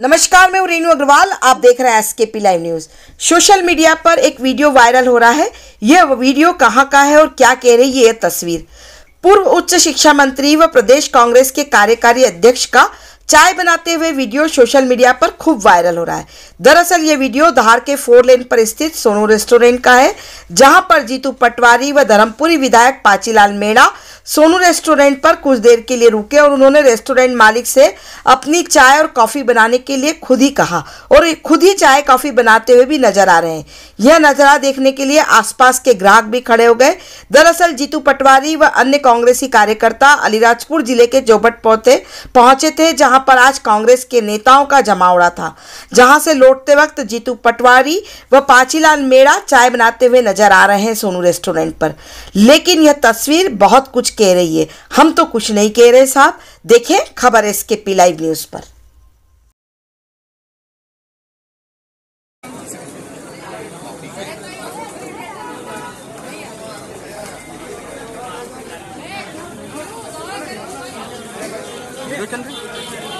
नमस्कार मैं रेनू अग्रवाल आप देख रहे हैं P live news social media पर एक वीडियो वायरल हो रहा है यह वीडियो कहाँ का है और क्या कह रही है यह तस्वीर पूर्व उच्च शिक्षा मंत्री व प्रदेश कांग्रेस के कार्यकारी अध्यक्ष का चाय बनाते हुए वीडियो सोशल मीडिया पर खूब वायरल हो रहा है दरअसल ये वीडियो धार के फोर लेन पर स्थित सोनू रेस्टोरेंट का है जहां पर जीतू पटवारी व धर्मपुरी विधायक पाचीलाल मेड़ा सोनू रेस्टोरेंट पर कुछ देर के लिए रुके और उन्होंने रेस्टोरेंट मालिक से अपनी चाय और कॉफ़ी बनाने के लिए खुद ही कहा और खुद ही चाय कॉफ़ी बनाते हुए भी नजर आ रहे हैं यह नज़ारा देखने के लिए आसपास के ग्राहक भी खड़े हो गए दरअसल जीतू पटवारी व अन्य कांग्रेसी कार्यकर्ता अलीराजपुर जिले के जोबट पौते पहुंचे थे जहां पर आज कांग्रेस के नेताओं का जमावड़ा था जहां से लौटते वक्त जीतू पटवारी व पाचीलाल मेड़ा चाय बनाते हुए नजर आ रहे हैं सोनू रेस्टोरेंट पर लेकिन यह तस्वीर बहुत कुछ कह रही है हम तो कुछ नहीं कह रहे साहब देखें खबर एस के पी लाइव न्यूज़ पर चल रही